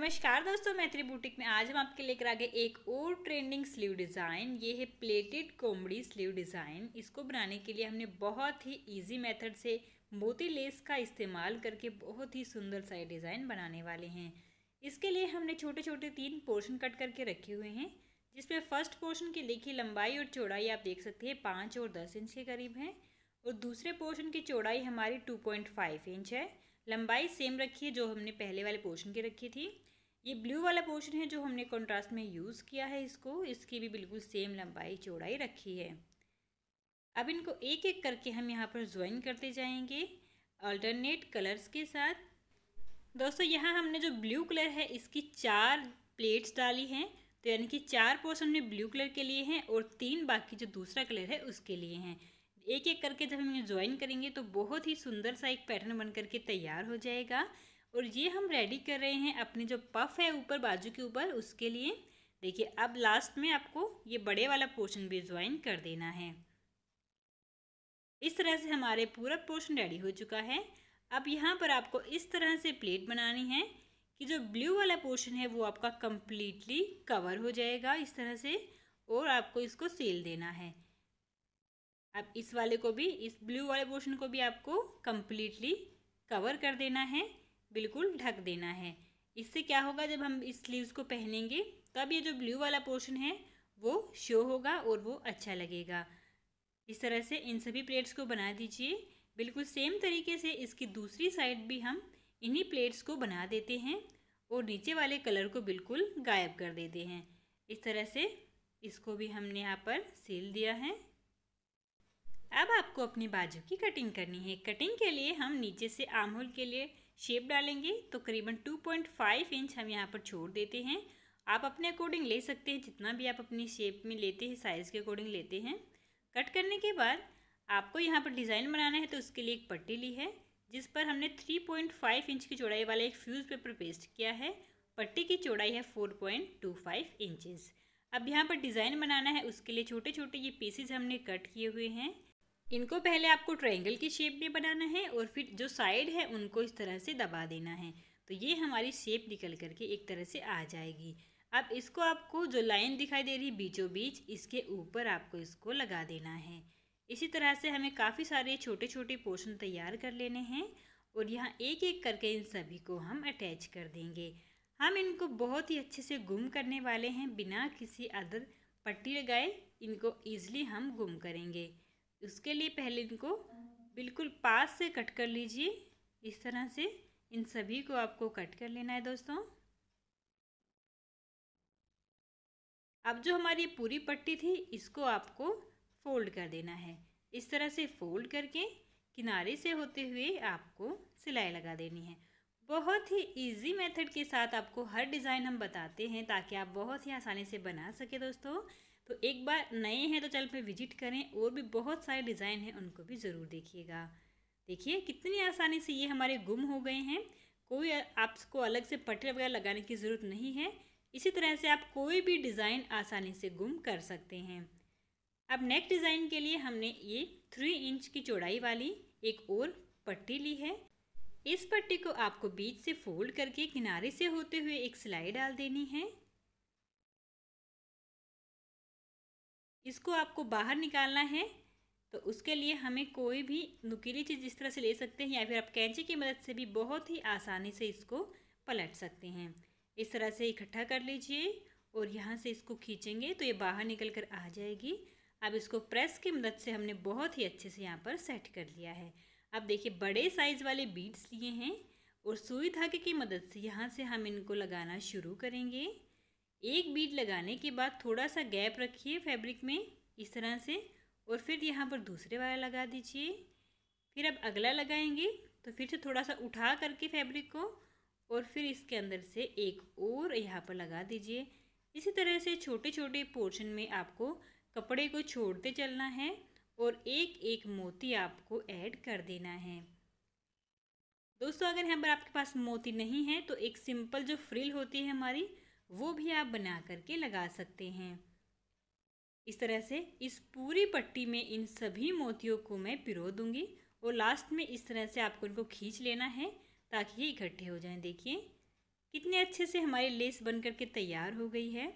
नमस्कार दोस्तों मैत्री बुटीक में आज हम आपके लेकर आ गए एक और ट्रेंडिंग स्लीव डिज़ाइन ये है प्लेटेड कोमड़ी स्लीव डिज़ाइन इसको बनाने के लिए हमने बहुत ही इजी मेथड से मोती लेस का इस्तेमाल करके बहुत ही सुंदर सा डिज़ाइन बनाने वाले हैं इसके लिए हमने छोटे छोटे तीन पोर्शन कट करके रखे हुए हैं जिसमें फर्स्ट पोर्शन की लिखी लंबाई और चौड़ाई आप देख सकते हैं पाँच और दस इंच के करीब है और दूसरे पोर्शन की चौड़ाई हमारी टू इंच है लंबाई सेम रखी है जो हमने पहले वाले पोर्शन की रखी थी ये ब्लू वाला पोर्शन है जो हमने कंट्रास्ट में यूज़ किया है इसको इसकी भी बिल्कुल सेम लंबाई चौड़ाई रखी है अब इनको एक एक करके हम यहाँ पर ज्वाइन करते जाएंगे अल्टरनेट कलर्स के साथ दोस्तों यहाँ हमने जो ब्लू कलर है इसकी चार प्लेट्स डाली हैं तो यानी कि चार पोर्शन ने ब्लू कलर के लिए हैं और तीन बाकी जो दूसरा कलर है उसके लिए हैं एक एक करके जब हम ये ज्वाइन करेंगे तो बहुत ही सुंदर सा एक पैटर्न बन करके तैयार हो जाएगा और ये हम रेडी कर रहे हैं अपनी जो पफ है ऊपर बाजू के ऊपर उसके लिए देखिए अब लास्ट में आपको ये बड़े वाला पोर्शन भी ज्वाइन कर देना है इस तरह से हमारे पूरा पोर्शन रेडी हो चुका है अब यहाँ पर आपको इस तरह से प्लेट बनानी है कि जो ब्लू वाला पोर्शन है वो आपका कम्प्लीटली कवर हो जाएगा इस तरह से और आपको इसको सील देना है अब इस वाले को भी इस ब्लू वाले पोर्शन को भी आपको कम्प्लीटली कवर कर देना है बिल्कुल ढक देना है इससे क्या होगा जब हम इस स्लीव्स को पहनेंगे तब ये जो ब्लू वाला पोर्शन है वो शो होगा और वो अच्छा लगेगा इस तरह से इन सभी प्लेट्स को बना दीजिए बिल्कुल सेम तरीके से इसकी दूसरी साइड भी हम इन्हीं प्लेट्स को बना देते हैं और नीचे वाले कलर को बिल्कुल गायब कर देते हैं इस तरह से इसको भी हमने यहाँ पर सील दिया है अब आपको अपनी बाजू की कटिंग करनी है कटिंग के लिए हम नीचे से आम होल के लिए शेप डालेंगे तो करीबन 2.5 इंच हम यहाँ पर छोड़ देते हैं आप अपने अकॉर्डिंग ले सकते हैं जितना भी आप अपनी शेप में लेते हैं साइज़ के अकॉर्डिंग लेते हैं कट करने के बाद आपको यहाँ पर डिज़ाइन बनाना है तो उसके लिए एक पट्टी ली है जिस पर हमने 3.5 इंच की चौड़ाई वाला एक फ्यूज़ पेपर पेस्ट किया है पट्टी की चौड़ाई है 4.25 इंचेज़ अब यहाँ पर डिज़ाइन बनाना है उसके लिए छोटे छोटे ये पीसेज हमने कट किए हुए हैं इनको पहले आपको ट्रायंगल की शेप में बनाना है और फिर जो साइड है उनको इस तरह से दबा देना है तो ये हमारी शेप निकल करके एक तरह से आ जाएगी अब इसको आपको जो लाइन दिखाई दे रही है बीचों बीच इसके ऊपर आपको इसको लगा देना है इसी तरह से हमें काफ़ी सारे छोटे छोटे पोर्शन तैयार कर लेने हैं और यहाँ एक एक करके इन सभी को हम अटैच कर देंगे हम इनको बहुत ही अच्छे से गुम करने वाले हैं बिना किसी अदर पट्टी लगाए इनको ईज़िली हम गुम करेंगे उसके लिए पहले इनको बिल्कुल पास से कट कर लीजिए इस तरह से इन सभी को आपको कट कर लेना है दोस्तों अब जो हमारी पूरी पट्टी थी इसको आपको फोल्ड कर देना है इस तरह से फोल्ड करके किनारे से होते हुए आपको सिलाई लगा देनी है बहुत ही इजी मेथड के साथ आपको हर डिज़ाइन हम बताते हैं ताकि आप बहुत ही आसानी से बना सके दोस्तों तो एक बार नए हैं तो चैनल पर विजिट करें और भी बहुत सारे डिज़ाइन हैं उनको भी ज़रूर देखिएगा देखिए कितनी आसानी से ये हमारे गुम हो गए हैं कोई आपको अलग से पटरे वगैरह लगाने की ज़रूरत नहीं है इसी तरह से आप कोई भी डिज़ाइन आसानी से गुम कर सकते हैं अब नेक डिज़ाइन के लिए हमने ये थ्री इंच की चौड़ाई वाली एक और पट्टी ली है इस पट्टी को आपको बीच से फोल्ड करके किनारे से होते हुए एक सिलाई डाल देनी है इसको आपको बाहर निकालना है तो उसके लिए हमें कोई भी नुकीली चीज़ इस तरह से ले सकते हैं या फिर आप कैंची की मदद से भी बहुत ही आसानी से इसको पलट सकते हैं इस तरह से इकट्ठा कर लीजिए और यहाँ से इसको खींचेंगे तो ये बाहर निकल कर आ जाएगी अब इसको प्रेस की मदद से हमने बहुत ही अच्छे से यहाँ पर सेट कर लिया है अब देखिए बड़े साइज़ वाले बीड्स लिए हैं और सुई धागे की मदद से यहाँ से हम इनको लगाना शुरू करेंगे एक बीट लगाने के बाद थोड़ा सा गैप रखिए फैब्रिक में इस तरह से और फिर यहाँ पर दूसरे वाला लगा दीजिए फिर अब अगला लगाएंगे तो फिर से थोड़ा सा उठा करके फैब्रिक को और फिर इसके अंदर से एक और यहाँ पर लगा दीजिए इसी तरह से छोटे छोटे पोर्शन में आपको कपड़े को छोड़ते चलना है और एक एक मोती आपको ऐड कर देना है दोस्तों अगर यहाँ पर आपके पास मोती नहीं है तो एक सिंपल जो फ्रिल होती है हमारी वो भी आप बना करके लगा सकते हैं इस तरह से इस पूरी पट्टी में इन सभी मोतियों को मैं पिरो दूंगी और लास्ट में इस तरह से आपको इनको खींच लेना है ताकि ये इकट्ठे हो जाएं देखिए कितने अच्छे से हमारी लेस बन करके तैयार हो गई है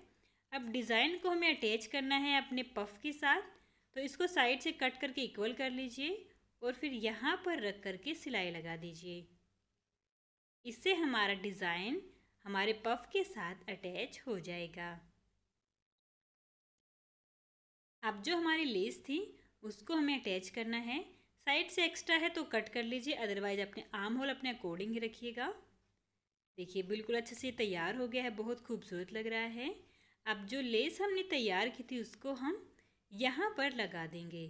अब डिज़ाइन को हमें अटैच करना है अपने पफ के साथ तो इसको साइड से कट करके इक्वल कर लीजिए और फिर यहाँ पर रख करके सिलाई लगा दीजिए इससे हमारा डिज़ाइन हमारे पफ के साथ अटैच हो जाएगा अब जो हमारी लेस थी उसको हमें अटैच करना है साइड से एक्स्ट्रा है तो कट कर लीजिए अदरवाइज अपने आर्म होल अपने अकॉर्डिंग रखिएगा देखिए बिल्कुल अच्छे से तैयार हो गया है बहुत खूबसूरत लग रहा है अब जो लेस हमने तैयार की थी उसको हम यहाँ पर लगा देंगे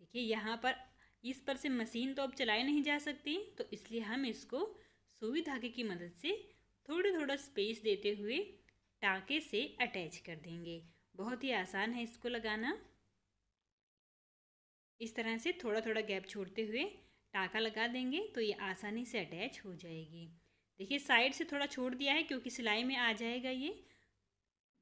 देखिए यहाँ पर इस पर से मशीन तो अब चलाई नहीं जा सकती तो इसलिए हम इसको सुई धागे की मदद से थोड़ा थोड़ा स्पेस देते हुए टाँके से अटैच कर देंगे बहुत ही आसान है इसको लगाना इस तरह से थोड़ा थोड़ा गैप छोड़ते हुए टाँका लगा देंगे तो ये आसानी से अटैच हो जाएगी देखिए साइड से थोड़ा छोड़ दिया है क्योंकि सिलाई में आ जाएगा ये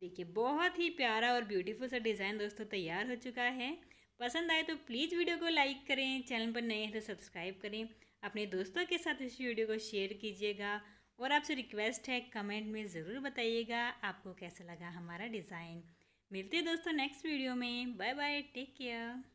देखिए बहुत ही प्यारा और ब्यूटीफुल सा डिज़ाइन दोस्तों तैयार हो चुका है पसंद आए तो प्लीज़ वीडियो को लाइक करें चैनल पर नए हैं तो सब्सक्राइब करें अपने दोस्तों के साथ इस वीडियो को शेयर कीजिएगा और आपसे रिक्वेस्ट है कमेंट में ज़रूर बताइएगा आपको कैसा लगा हमारा डिज़ाइन मिलते हैं दोस्तों नेक्स्ट वीडियो में बाय बाय टेक केयर